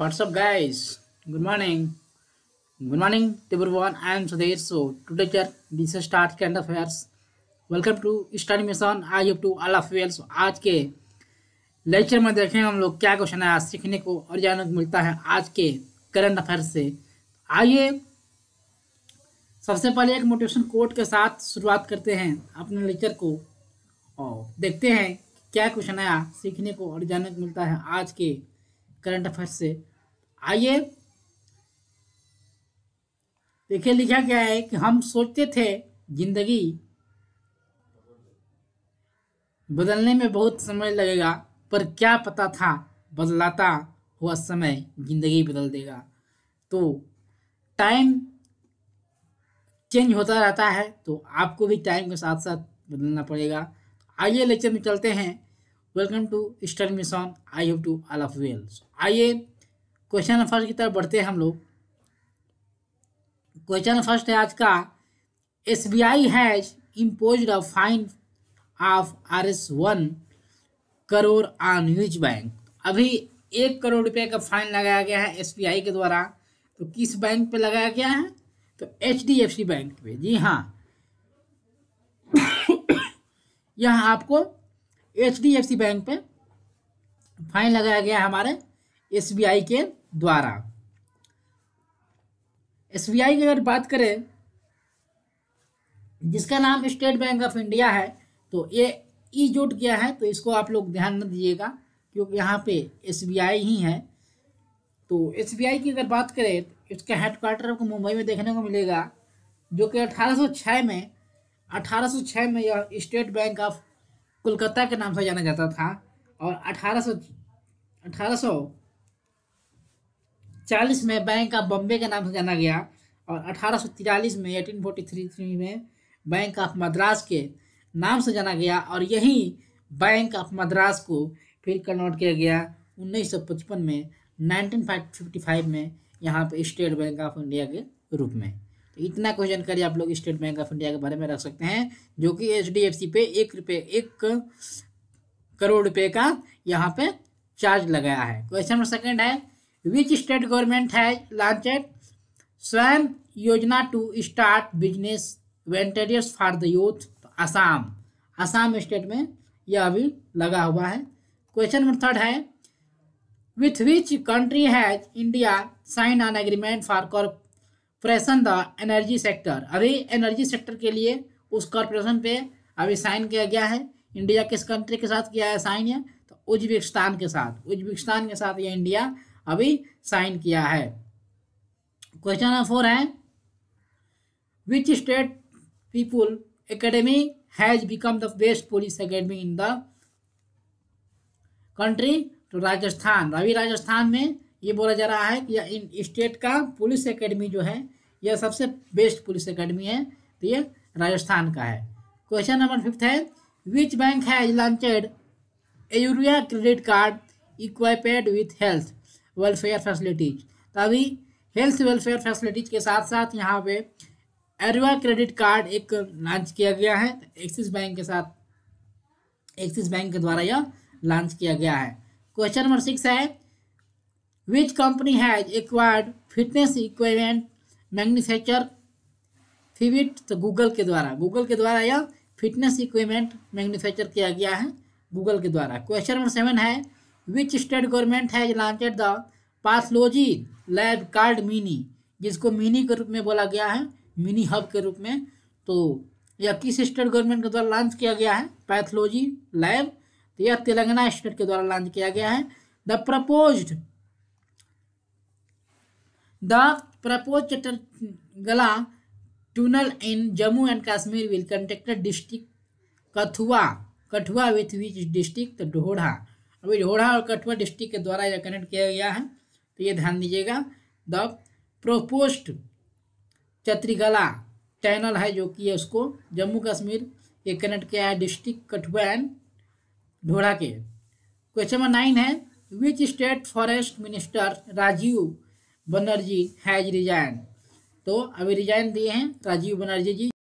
What's up guys? Good morning. Good morning everyone. I am Sudhir. So today sir, this is start current affairs. Welcome to study mission. I up to all So, आज के lecture में देखें हम लोग क्या question है सीखने को और जानने को मिलता है आज के करंट अफेयर्स से आइए सबसे पहले एक मोटिवेशन कोट के साथ शुरुआत करते हैं अपने लेक्चर को और देखते हैं क्या कुछ नया सीखने को और जानने को मिलता है आज के करंट अफेयर्स से आइए देखिए लिखा गया है कि हम सोचते थे जिंदगी बदलने में बहुत समय लगेगा पर क्या पता था बदलाता हुआ समय जिंदगी बदल देगा तो टाइम चेंज होता रहता है तो आपको भी टाइम के साथ साथ बदलना पड़ेगा आइए लेक्चर में चलते हैं welcome to eastern mission I have to all of well आइए क्वेश्चन नंबर फर्स्ट की तरफ बढ़ते हैं हम लोग क्वेश्चन फर्स्ट है आज का S B I has impose a fine of R S one crore on use bank अभी एक करोड़ रुपए का फाइन लगाया गया है एस बी आई के द्वारा तो किस बैंक पे लगाया गया है तो H D F C bank पे जी हाँ यह आपको H D F C bank पे फाइन लगाया गया है हमारे एस बी आई के द्वारा एस की अगर बात करें जिसका नाम स्टेट बैंक ऑफ इंडिया है तो ये ई जोट किया है तो इसको आप लोग ध्यान न दीजिएगा क्योंकि यहाँ पे एस ही है तो एस की अगर बात करें तो इसका हेडक्वार्टर आपको मुंबई में देखने को मिलेगा जो कि 1806 में 1806 में यह स्टेट बैंक ऑफ कोलकाता के नाम से जाना जाता था और अठारह सौ चालीस में बैंक ऑफ बॉम्बे के नाम से जाना गया और अठारह में एटीन फोर्टी में बैंक ऑफ मद्रास के नाम से जाना गया और यही बैंक ऑफ मद्रास को फिर कन्वर्ट किया गया 1955 में 1955 में यहाँ पे स्टेट बैंक ऑफ इंडिया के रूप में तो इतना कोई जानकारी आप लोग स्टेट बैंक ऑफ इंडिया के बारे में रख सकते हैं जो कि एच डी एफ सी पे एक रुपये एक करोड़ रुपये का यहाँ पे चार्ज लगाया है क्वेश्चन नंबर सेकेंड है which गवर्नमेंट है has launched Swayam Yojana to start business ventures for the youth Assam Assam state में यह अभी लगा हुआ है क्वेश्चन नंबर थर्ड है with which country has India sign an agreement for corporation the energy sector अभी एनर्जी सेक्टर के लिए उस कॉरपोरेशन पे अभी साइन किया गया है इंडिया किस कंट्री के साथ किया है साइन है तो उज्बेकिस्तान के साथ उज्बेकिस्तान के साथ यह इंडिया अभी साइन किया है क्वेश्चन नंबर फोर है which state people academy has become the best police academy in the country तो राजस्थान अभी राजस्थान में ये बोला जा रहा है कि इन स्टेट का पुलिस एकेडमी जो है यह सबसे बेस्ट पुलिस एकेडमी है तो ये राजस्थान का है क्वेश्चन नंबर फिफ्थ है which bank has launched a urea credit card equipped with health welfare facilities तभी हेल्थ वेलफेयर फैसिलिटीज के साथ साथ यहाँ पे एरवा क्रेडिट कार्ड एक लॉन्च किया गया है एक्सिस बैंक के साथ एक्सिस बैंक के द्वारा यह लॉन्च किया गया है क्वेश्चन नंबर सिक्स है which company has acquired fitness equipment manufacture Fitbit तो गूगल के द्वारा गूगल के द्वारा यह फिटनेस इक्विपमेंट मैन्युफैक्चर किया गया है गूगल के द्वारा क्वेश्चन नंबर सेवन है which state government has launched the pathology lab card mini जिसको मिनी के रूप में बोला गया है मिनी हब के रूप में तो यह किस स्टेट गवर्नमेंट के द्वारा लॉन्च किया गया है पैथोलॉजी लैब तो यह तेलंगाना स्टेट के द्वारा लॉन्च किया गया है the propose the propose Chattergala tunnel in Jammu and Kashmir will contacted district Kathua Kathua with which district Doda अभी रोढ़ा और कठुआ डिस्ट्रिक्ट के द्वारा यह कनेक्ट किया गया है तो ये ध्यान दीजिएगा द प्रोपोस्ट चत्रिकला चैनल है जो कि उसको जम्मू कश्मीर ये कनेक्ट किया है डिस्ट्रिक्ट कठुआ एंड ढोड़ा के क्वेश्चन नंबर नाइन है which state forest minister Rajib Banerjee has resign तो अभी रिजाइन दिए हैं राजीव बनर्जी जी